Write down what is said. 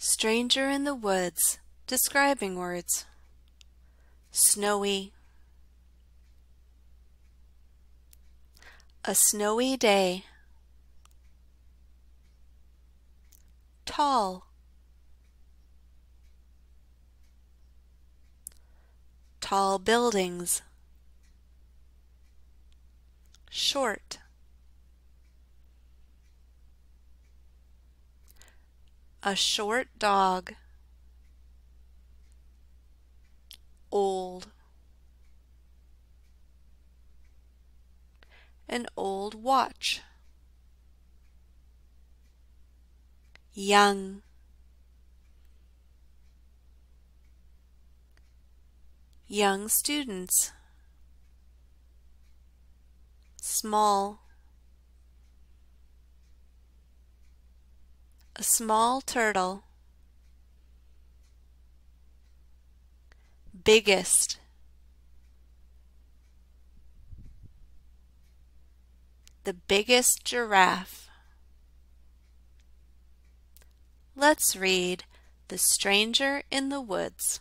Stranger in the Woods, describing words. Snowy. A snowy day. Tall. Tall buildings. Short. a short dog, old, an old watch, young, young students, small, a small turtle, biggest, the biggest giraffe. Let's read The Stranger in the Woods.